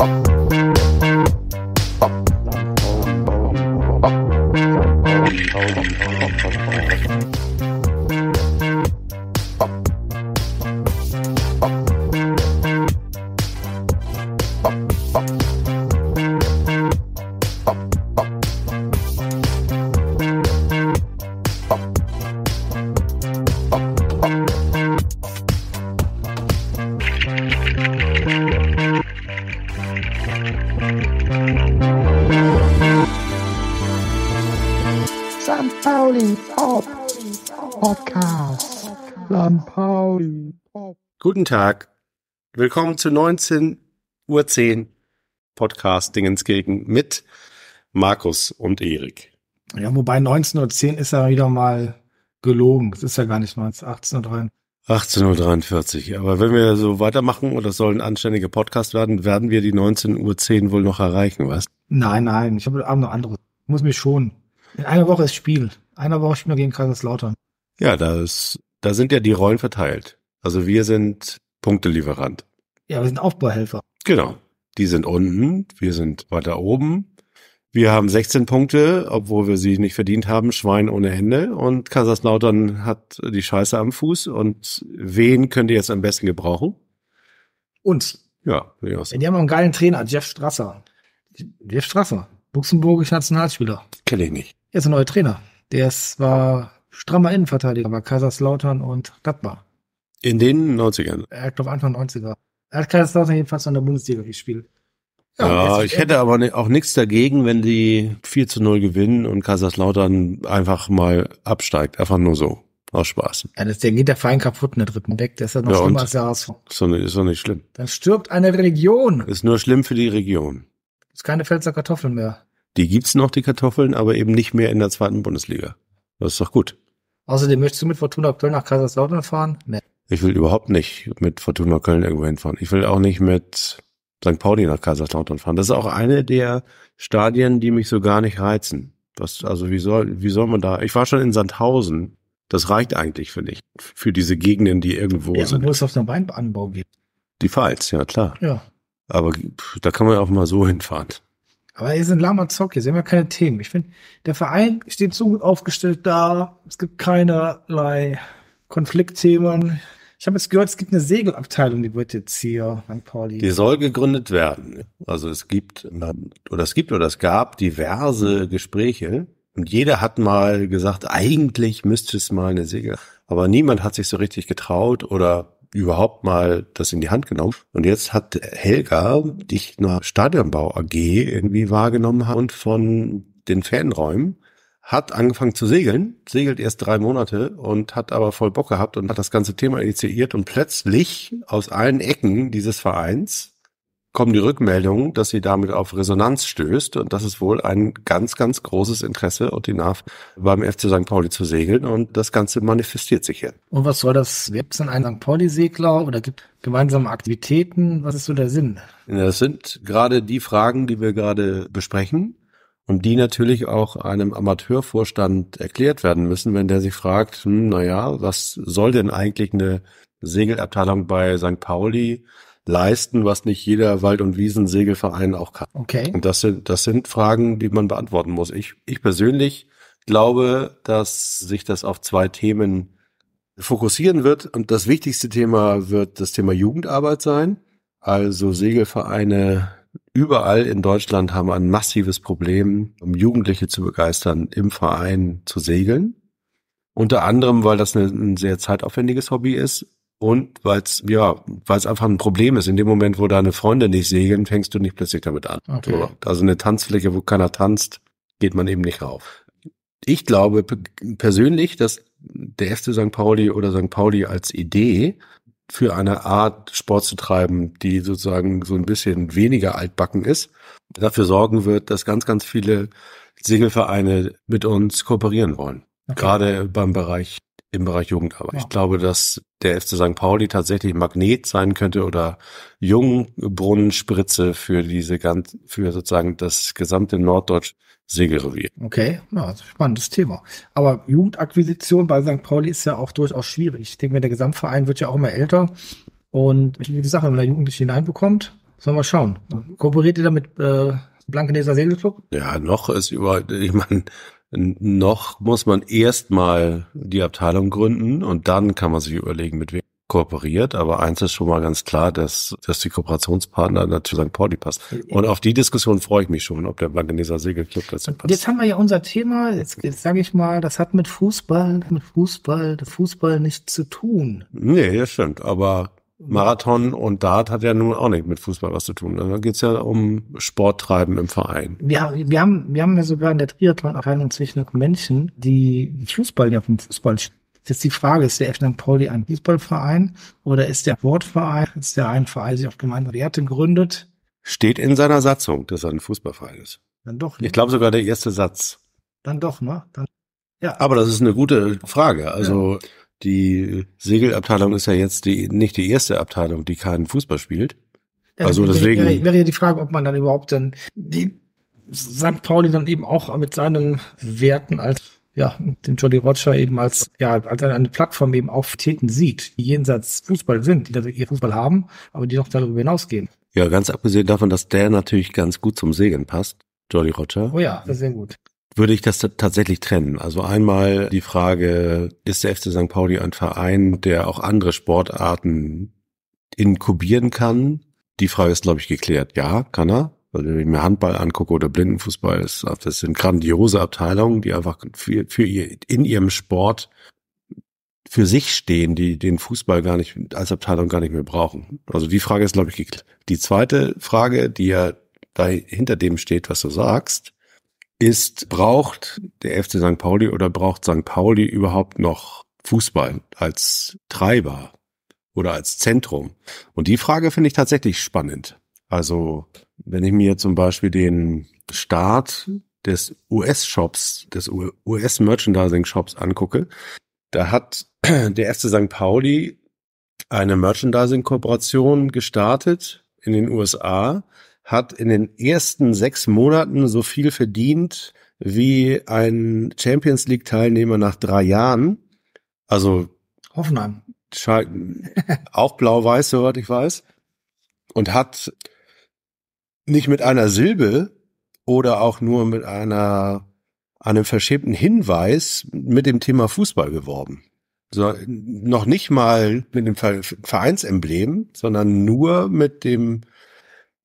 up, up, up, up, up. Pauli Pop Podcast. St. Pauli Pop. Guten Tag. Willkommen zu 19.10 Uhr Podcast gegen mit Markus und Erik. Ja, wobei 19.10 Uhr ist ja wieder mal gelogen. Es ist ja gar nicht 19, Uhr. 18.43 Uhr. Aber wenn wir so weitermachen und das soll ein anständiger Podcast werden, werden wir die 19.10 Uhr wohl noch erreichen, was? Nein, nein. Ich habe heute Abend noch andere. Muss mich schon. In einer Woche ist Spiel. Einer war auch Spieler gegen Kaiserslautern. Ja, das, da sind ja die Rollen verteilt. Also wir sind Punktelieferant. Ja, wir sind Aufbauhelfer. Genau. Die sind unten, wir sind weiter oben. Wir haben 16 Punkte, obwohl wir sie nicht verdient haben. Schwein ohne Hände. Und Kaiserslautern hat die Scheiße am Fuß. Und wen könnt ihr jetzt am besten gebrauchen? Uns. Ja, ja. Die haben einen geilen Trainer, Jeff Strasser. Jeff Strasser, luxemburgischer Nationalspieler. Kenne ich nicht. Er ist ein neuer Trainer. Der war strammer Innenverteidiger bei Kaiserslautern und Gladbach. In den 90ern? Er glaube Anfang 90er. Er hat Kaiserslautern jedenfalls in der Bundesliga gespielt. Ja, ja ich hätte aber auch nichts dagegen, wenn die 4 zu 0 gewinnen und Kaiserslautern einfach mal absteigt. Einfach nur so. Aus Spaß. Ja, das, der geht der Verein kaputt in der dritten Deck. Der ist ja noch ja, schlimmer als der HSV. Ist doch, nicht, nicht schlimm. Dann stirbt eine Region. Ist nur schlimm für die Region. Ist keine Pfälzer Kartoffeln mehr die gibt's noch, die Kartoffeln, aber eben nicht mehr in der zweiten Bundesliga. Das ist doch gut. Außerdem möchtest du mit Fortuna Köln nach Kaiserslautern fahren? Nee. Ich will überhaupt nicht mit Fortuna Köln irgendwo hinfahren. Ich will auch nicht mit St. Pauli nach Kaiserslautern fahren. Das ist auch eine der Stadien, die mich so gar nicht reizen. Was, also wie soll, wie soll man da? Ich war schon in Sandhausen. Das reicht eigentlich, für ich, für diese Gegenden, die irgendwo ja, sind. Wo es auf den Weinanbau geht. Die Pfalz, ja klar. Ja. Aber da kann man auch mal so hinfahren. Aber hier sind Zock, sie haben ja keine Themen. Ich finde, der Verein steht so gut aufgestellt da. Es gibt keinerlei Konfliktthemen. Ich habe jetzt gehört, es gibt eine Segelabteilung, die wird jetzt hier an Pauli. Die soll gegründet werden. Also es gibt oder es gibt oder es gab diverse Gespräche und jeder hat mal gesagt, eigentlich müsste es mal eine Segel. Aber niemand hat sich so richtig getraut oder überhaupt mal das in die Hand genommen. Und jetzt hat Helga dich nach Stadionbau AG irgendwie wahrgenommen und von den Fanräumen hat angefangen zu segeln, segelt erst drei Monate und hat aber voll Bock gehabt und hat das ganze Thema initiiert und plötzlich aus allen Ecken dieses Vereins kommen die Rückmeldungen, dass sie damit auf Resonanz stößt und das ist wohl ein ganz, ganz großes Interesse, Otinaf beim FC St. Pauli zu segeln und das Ganze manifestiert sich jetzt. Und was soll das? Gibt es denn einen St. Pauli-Segler oder gibt gemeinsame Aktivitäten? Was ist so der Sinn? Das sind gerade die Fragen, die wir gerade besprechen und die natürlich auch einem Amateurvorstand erklärt werden müssen, wenn der sich fragt, hm, naja, was soll denn eigentlich eine Segelabteilung bei St. Pauli leisten, was nicht jeder Wald- und Wiesensegelverein auch kann. Okay. Und das sind, das sind Fragen, die man beantworten muss. Ich, ich persönlich glaube, dass sich das auf zwei Themen fokussieren wird. Und das wichtigste Thema wird das Thema Jugendarbeit sein. Also Segelvereine überall in Deutschland haben ein massives Problem, um Jugendliche zu begeistern, im Verein zu segeln. Unter anderem, weil das ein sehr zeitaufwendiges Hobby ist, und weil es ja, weil's einfach ein Problem ist. In dem Moment, wo deine Freunde nicht segeln, fängst du nicht plötzlich damit an. Okay. Also eine Tanzfläche, wo keiner tanzt, geht man eben nicht rauf. Ich glaube persönlich, dass der erste St. Pauli oder St. Pauli als Idee für eine Art Sport zu treiben, die sozusagen so ein bisschen weniger altbacken ist, dafür sorgen wird, dass ganz, ganz viele Segelvereine mit uns kooperieren wollen. Okay. Gerade beim Bereich im Bereich Jugendarbeit. Ja. Ich glaube, dass der FC St. Pauli tatsächlich Magnet sein könnte oder Jungbrunnenspritze für diese ganz, für sozusagen das gesamte Norddeutsch Segelrevier. Okay, ja, spannendes Thema. Aber Jugendakquisition bei St. Pauli ist ja auch durchaus schwierig. Ich denke mir, der Gesamtverein wird ja auch immer älter. Und wie gesagt, wenn man Jugendliche hineinbekommt, sollen wir schauen. Kooperiert ihr damit äh, Blankeneser Segelclub? Ja, noch ist über, ich meine, noch muss man erstmal die Abteilung gründen und dann kann man sich überlegen, mit wem kooperiert, aber eins ist schon mal ganz klar, dass, dass die Kooperationspartner natürlich St. Pauli passt. Und auf die Diskussion freue ich mich schon, ob der Blankeneser Segelclub dazu passt. Jetzt haben wir ja unser Thema, jetzt, jetzt sage ich mal, das hat mit Fußball, mit Fußball, Fußball nichts zu tun. Nee, das stimmt, aber Marathon und Dart hat ja nun auch nicht mit Fußball was zu tun. Also da geht's ja um Sporttreiben im Verein. Ja, wir haben, wir haben ja sogar in der Triathlon-Abteilung zwischen Menschen, die Fußball ja vom Fußball Jetzt die Frage, ist der F. Pauli ein Fußballverein oder ist der Wortverein, ist der ein Verein, der sich auf gemeinsame Werte gründet? Steht in seiner Satzung, dass er ein Fußballverein ist. Dann doch. Ne? Ich glaube sogar der erste Satz. Dann doch, ne? Dann, ja. Aber das ist eine gute Frage. Also ja die Segelabteilung ist ja jetzt die, nicht die erste Abteilung, die keinen Fußball spielt. Ja, äh, also deswegen. Wäre, wäre ja die Frage, ob man dann überhaupt dann die St. Pauli dann eben auch mit seinen Werten als ja, den Jolly Roger eben als, ja, als eine Plattform eben auf Täten sieht, die jenseits Fußball sind, die da ihr Fußball haben, aber die noch darüber hinausgehen. Ja, ganz abgesehen davon, dass der natürlich ganz gut zum Segeln passt, Jolly Roger. Oh ja, das ist sehr gut würde ich das tatsächlich trennen. Also einmal die Frage, ist der FC St. Pauli ein Verein, der auch andere Sportarten inkubieren kann? Die Frage ist, glaube ich, geklärt. Ja, kann er. Weil wenn ich mir Handball angucke oder Blindenfußball, das sind grandiose Abteilungen, die einfach für, für ihr, in ihrem Sport für sich stehen, die den Fußball gar nicht als Abteilung gar nicht mehr brauchen. Also die Frage ist, glaube ich, geklärt. Die zweite Frage, die ja da hinter dem steht, was du sagst, ist, braucht der FC St. Pauli oder braucht St. Pauli überhaupt noch Fußball als Treiber oder als Zentrum? Und die Frage finde ich tatsächlich spannend. Also, wenn ich mir zum Beispiel den Start des US-Shops, des US-Merchandising-Shops angucke, da hat der FC St. Pauli eine Merchandising-Kooperation gestartet in den USA hat in den ersten sechs Monaten so viel verdient wie ein Champions League Teilnehmer nach drei Jahren. Also Hoffenheim. Auch blau-weiß, soweit ich weiß. Und hat nicht mit einer Silbe oder auch nur mit einer, einem verschämten Hinweis mit dem Thema Fußball geworben. So, noch nicht mal mit dem Vereinsemblem, sondern nur mit dem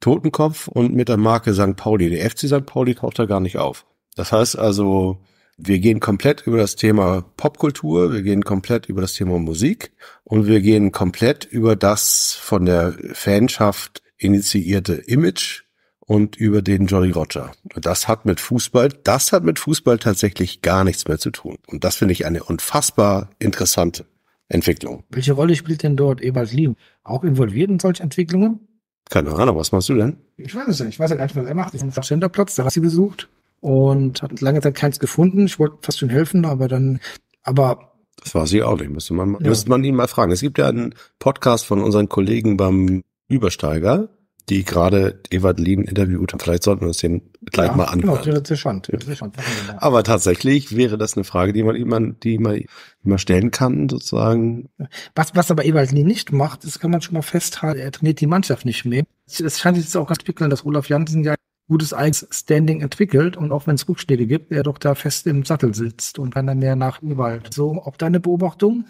Totenkopf und mit der Marke St. Pauli. Der FC St. Pauli taucht da gar nicht auf. Das heißt also, wir gehen komplett über das Thema Popkultur, wir gehen komplett über das Thema Musik und wir gehen komplett über das von der Fanschaft initiierte Image und über den Jolly Roger. Das hat mit Fußball, das hat mit Fußball tatsächlich gar nichts mehr zu tun. Und das finde ich eine unfassbar interessante Entwicklung. Welche Rolle spielt denn dort Ewald Liem? Auch involviert in solche Entwicklungen? Keine Ahnung, was machst du denn? Ich weiß es nicht. Ich weiß ja halt gar nicht, was er macht. Ich bin auf Centerplatz, da hat sie besucht und hat lange Zeit keins gefunden. Ich wollte fast schon helfen, aber dann, aber. Das war sie auch nicht. Müsste man, ja. müsste man ihn mal fragen. Es gibt ja einen Podcast von unseren Kollegen beim Übersteiger die gerade Ewald Lien interviewt. Vielleicht sollten wir uns den gleich ja, mal genau, anhören. Genau, das ist spannend. Das ist spannend. Aber tatsächlich wäre das eine Frage, die man, immer, die man, immer stellen kann, sozusagen. Was, was aber Ewald Lien nicht macht, das kann man schon mal festhalten, er trainiert die Mannschaft nicht mehr. Das scheint sich jetzt auch ganz entwickeln, dass Olaf Janssen ja gutes eigenes Standing entwickelt und auch wenn es Rückschläge gibt, er doch da fest im Sattel sitzt und kann dann mehr nach Ewald. So, auch deine Beobachtung?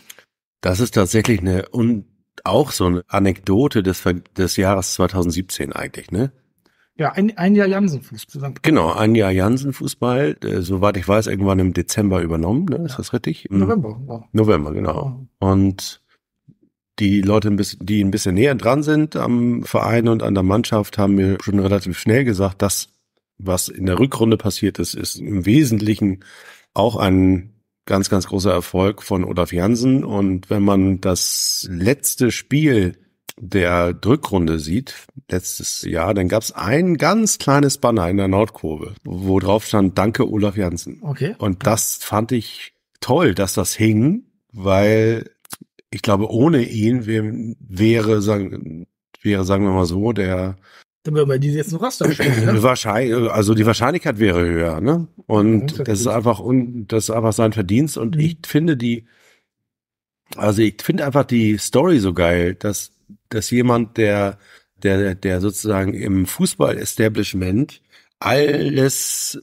Das ist tatsächlich eine un auch so eine Anekdote des, des Jahres 2017 eigentlich, ne? Ja, ein, ein Jahr Jansen-Fußball. Genau, ein Jahr Jansen-Fußball, äh, soweit ich weiß, irgendwann im Dezember übernommen, ne? ist ja. das richtig? Mhm. November. Ja. November, genau. Und die Leute, die ein bisschen näher dran sind am Verein und an der Mannschaft, haben mir schon relativ schnell gesagt, das, was in der Rückrunde passiert ist, ist im Wesentlichen auch ein ganz, ganz großer Erfolg von Olaf Jansen. Und wenn man das letzte Spiel der Drückrunde sieht, letztes Jahr, dann gab es ein ganz kleines Banner in der Nordkurve, wo drauf stand, danke Olaf Jansen. Okay. Und das fand ich toll, dass das hing, weil ich glaube, ohne ihn wäre, sagen, wäre, sagen wir mal so, der dann wäre bei dir jetzt ein Raster spielen, ne? Wahrscheinlich, also die Wahrscheinlichkeit wäre höher, ne? Und ja, das ist einfach un, das ist einfach sein Verdienst. Und mhm. ich finde die, also ich finde einfach die Story so geil, dass, dass jemand, der, der, der sozusagen im Fußball-Establishment alles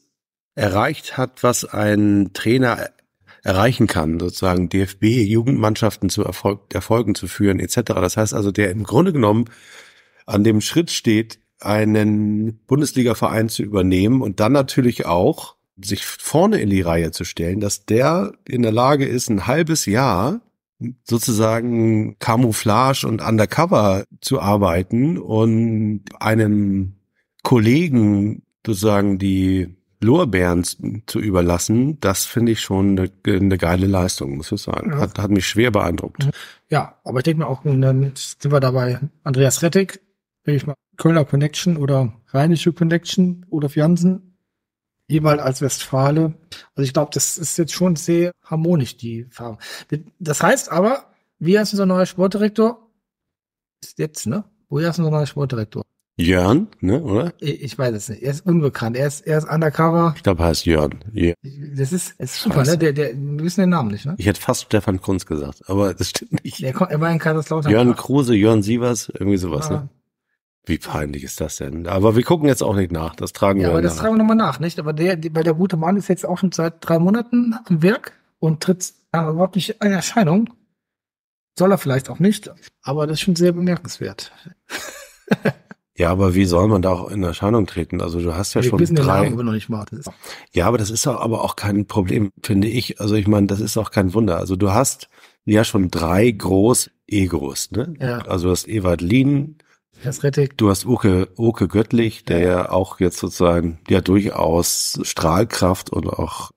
erreicht hat, was ein Trainer erreichen kann, sozusagen DFB, Jugendmannschaften zu Erfolg, Erfolgen zu führen, etc. Das heißt also, der im Grunde genommen an dem Schritt steht, einen Bundesliga-Verein zu übernehmen und dann natürlich auch sich vorne in die Reihe zu stellen, dass der in der Lage ist, ein halbes Jahr sozusagen Camouflage und Undercover zu arbeiten und einem Kollegen sozusagen die Lorbeeren zu überlassen, das finde ich schon eine, eine, geile Leistung, muss ich sagen. Hat, hat mich schwer beeindruckt. Ja, aber ich denke mir auch, dann sind wir dabei Andreas Rettig, ich mal, Kölner Connection oder Rheinische Connection oder Jansen, jeweils als Westfale. Also ich glaube, das ist jetzt schon sehr harmonisch, die Farben. Das heißt aber, wie heißt unser neuer Sportdirektor? Ist jetzt, ne? Wo ist unser neuer Sportdirektor? Jörn, ne, oder? Ich weiß es nicht. Er ist unbekannt. Er ist, er ist undercover. Ich glaube, er heißt Jörn. Yeah. Das ist, ist super, ne? Der, der, wir wissen den Namen nicht, ne? Ich hätte fast Stefan Kunz gesagt, aber das stimmt nicht. Der, er war in Kaiserslautern. Jörn Kruse, Jörn Sievers, irgendwie sowas, ah, ne? Wie peinlich ist das denn? Aber wir gucken jetzt auch nicht nach. Das tragen ja, wir. Aber das tragen wir nochmal nach, nicht? Aber der, weil der gute Mann ist jetzt auch schon seit drei Monaten am Werk und tritt überhaupt nicht in Erscheinung. Soll er vielleicht auch nicht, aber das ist schon sehr bemerkenswert. ja, aber wie soll man da auch in Erscheinung treten? Also du hast ja wir schon wissen drei. Den Namen, noch nicht mal. Ja, aber das ist auch, aber auch kein Problem, finde ich. Also ich meine, das ist auch kein Wunder. Also du hast ja schon drei groß Egos, ne? Ja. Also du hast Ewald Lien, Herr Du hast Uke, Uke Göttlich, der ja auch jetzt sozusagen ja durchaus Strahlkraft und auch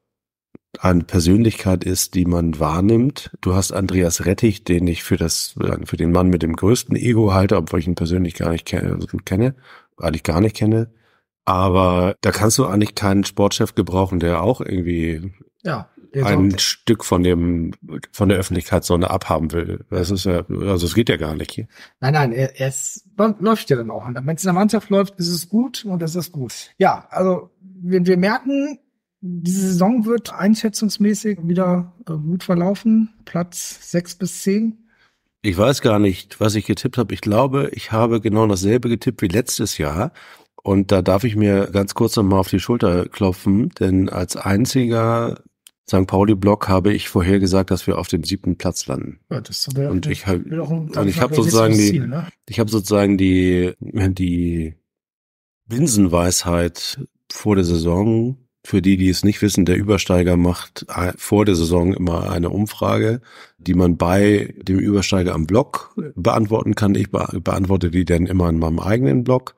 eine Persönlichkeit ist, die man wahrnimmt. Du hast Andreas Rettig, den ich für das äh, für den Mann mit dem größten Ego halte, obwohl ich ihn persönlich gar nicht kenne, also kenne, eigentlich gar nicht kenne. Aber da kannst du eigentlich keinen Sportchef gebrauchen, der auch irgendwie ja ein Stück von dem, von der Öffentlichkeitssonne abhaben will. Das ist ja, also es geht ja gar nicht. Nein, nein, er, er ist, läuft ja dann auch. Wenn es in der Mannschaft läuft, ist es gut und es ist gut. Ja, also wir, wir merken, diese Saison wird einschätzungsmäßig wieder äh, gut verlaufen. Platz sechs bis zehn. Ich weiß gar nicht, was ich getippt habe. Ich glaube, ich habe genau dasselbe getippt wie letztes Jahr. Und da darf ich mir ganz kurz nochmal auf die Schulter klopfen, denn als einziger St. Pauli-Block habe ich vorher gesagt, dass wir auf dem siebten Platz landen. Ja, das ist und ich habe und ich habe sozusagen die, ne? ich habe sozusagen die die Binsenweisheit vor der Saison. Für die, die es nicht wissen, der Übersteiger macht äh, vor der Saison immer eine Umfrage, die man bei dem Übersteiger am Block beantworten kann. Ich beantworte die dann immer in meinem eigenen Block.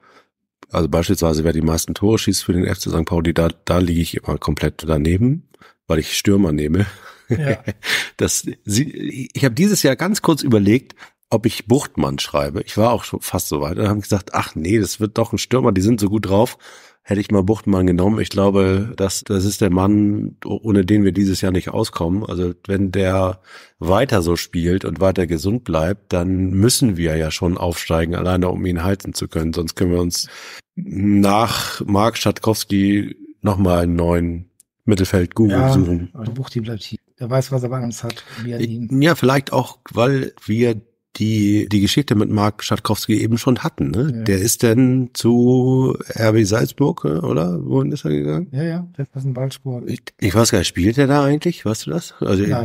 Also beispielsweise, wer die meisten Tore schießt für den FC St. Pauli, da, da liege ich immer komplett daneben weil ich Stürmer nehme. Ja. Das, sie, ich habe dieses Jahr ganz kurz überlegt, ob ich Buchtmann schreibe. Ich war auch schon fast so weit. Dann habe ich gesagt, ach nee, das wird doch ein Stürmer, die sind so gut drauf. Hätte ich mal Buchtmann genommen. Ich glaube, das, das ist der Mann, ohne den wir dieses Jahr nicht auskommen. Also wenn der weiter so spielt und weiter gesund bleibt, dann müssen wir ja schon aufsteigen, alleine um ihn halten zu können. Sonst können wir uns nach Mark Schatkowski nochmal einen neuen Mittelfeld Google ja, suchen. Aber der die bleibt hier. Der weiß, was er bei uns hat. Ja, vielleicht auch, weil wir die, die Geschichte mit Marc Schatkowski eben schon hatten. Ne? Ja. Der ist denn zu RB Salzburg, äh, oder? Wohin ist er gegangen? Ja, ja, das ist ein Ballsport. Ich, ich weiß gar nicht, spielt er da eigentlich? Weißt du das? Also Nein,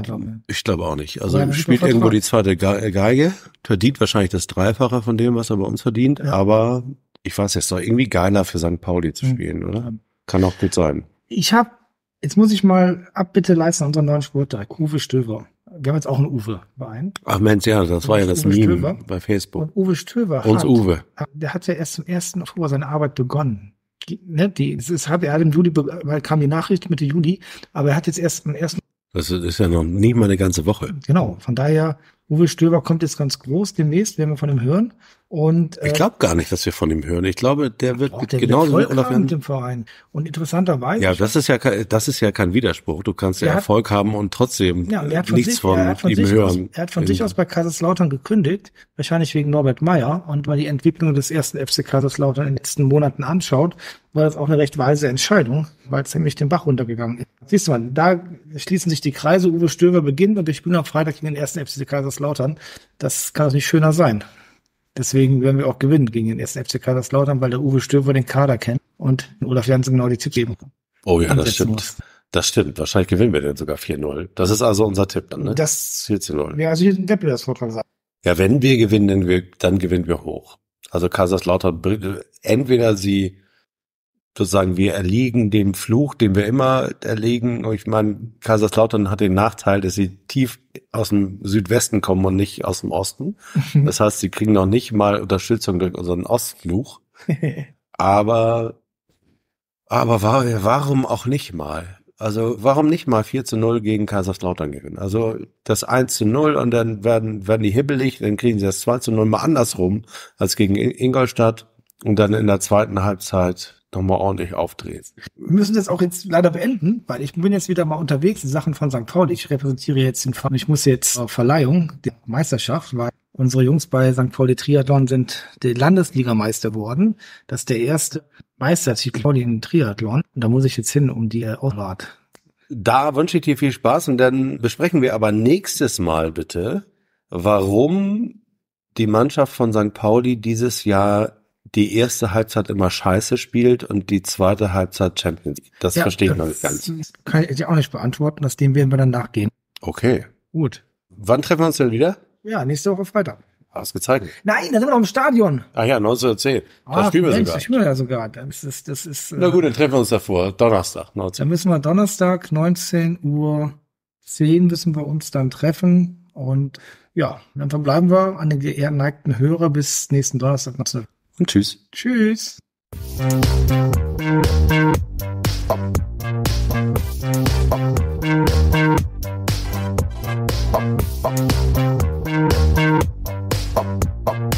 ich glaube glaub auch nicht. Also ja, spielt irgendwo die zweite Geige, verdient wahrscheinlich das Dreifache von dem, was er bei uns verdient, ja. aber ich weiß jetzt doch irgendwie geiler für St. Pauli zu hm. spielen, oder? Kann auch gut sein. Ich habe Jetzt muss ich mal Abbitte leisten an unseren neuen Sporttag, Uwe Stöver. Wir haben jetzt auch einen Uwe-Verein. Ach Mensch, ja, das und war ja das Uwe Meme Stöver. bei Facebook. Und Uwe Stöver Uns hat, Uwe. Der hat ja erst zum 1. Oktober seine Arbeit begonnen. Die, ne, die, es ist, hat, er hat im Juli, weil kam die Nachricht Mitte Juli, aber er hat jetzt erst am 1. Das ist ja noch nicht mal eine ganze Woche. Genau, von daher Uwe Stöber kommt jetzt ganz groß demnächst, werden wir von ihm hören. Und, äh, ich glaube gar nicht, dass wir von ihm hören. Ich glaube, der wird doch, der genauso wird Erfolg haben mit dem Verein. Und interessanterweise. Ja, das ist ja, das ist ja kein Widerspruch. Du kannst ja Erfolg haben und trotzdem ja, und von nichts sich, von, von, ihm hören. Aus, er hat von sich aus bei Kaiserslautern gekündigt, wahrscheinlich wegen Norbert Meyer. Und weil die Entwicklung des ersten FC Kaiserslautern in den letzten Monaten anschaut, war das auch eine recht weise Entscheidung, weil es nämlich den Bach runtergegangen ist. Siehst du mal, da schließen sich die Kreise. Uwe Stöber beginnt und ich bin am Freitag gegen den ersten FC Kaiserslautern. Kaiserslautern. Das kann doch nicht schöner sein. Deswegen werden wir auch gewinnen gegen den ersten FC Kaiserslautern, weil der Uwe Stürmer den Kader kennt und Olaf Janssen genau die Tipps geben kann. Oh ja, das stimmt. Muss. Das stimmt. Wahrscheinlich gewinnen wir dann sogar 4-0. Das ist also unser Tipp dann, ne? Das 4-0. Ja, also hier ein Wettbewerbsvorteil sein. Ja, wenn wir gewinnen, dann gewinnen wir hoch. Also Kaiserslautern, äh, entweder sie sozusagen wir erliegen dem Fluch, den wir immer erlegen. Ich meine, Kaiserslautern hat den Nachteil, dass sie tief aus dem Südwesten kommen und nicht aus dem Osten. Das heißt, sie kriegen noch nicht mal Unterstützung durch unseren Ostfluch. aber, aber warum auch nicht mal? Also warum nicht mal 4 zu 0 gegen Kaiserslautern gewinnen? Also das 1 zu 0 und dann werden, werden die hibbelig, dann kriegen sie das 2 zu 0 mal andersrum als gegen Ingolstadt und dann in der zweiten Halbzeit nochmal ordentlich aufdrehst. Wir müssen das auch jetzt leider beenden, weil ich bin jetzt wieder mal unterwegs in Sachen von St. Pauli. Ich repräsentiere jetzt den Verein. Ich muss jetzt auf Verleihung der Meisterschaft, weil unsere Jungs bei St. Pauli Triathlon sind der Landesligameister geworden. Das ist der erste Meistertitel Pauli in Triathlon. Und da muss ich jetzt hin, um die äh, Ausrat. Da wünsche ich dir viel Spaß und dann besprechen wir aber nächstes Mal bitte, warum die Mannschaft von St. Pauli dieses Jahr die erste Halbzeit immer scheiße spielt und die zweite Halbzeit Champions League. Das ja, verstehe ich das noch nicht ganz. Kann ich auch nicht beantworten, das dem werden wir dann nachgehen. Okay. Gut. Wann treffen wir uns denn wieder? Ja, nächste Woche Freitag. Hast du gezeigt? Nein, da sind wir noch im Stadion. Ah Ach ja, 19.10 Da spielen wir sogar. Da spielen wir ja sogar. Das ist, das ist, äh, Na gut, dann treffen wir uns davor. Donnerstag, 19 Dann müssen wir Donnerstag, 19.10 Uhr 10 müssen wir uns dann treffen. Und ja, dann verbleiben wir an den geneigten Hörer bis nächsten Donnerstag und tschüss. Tschüss. Bop, bop.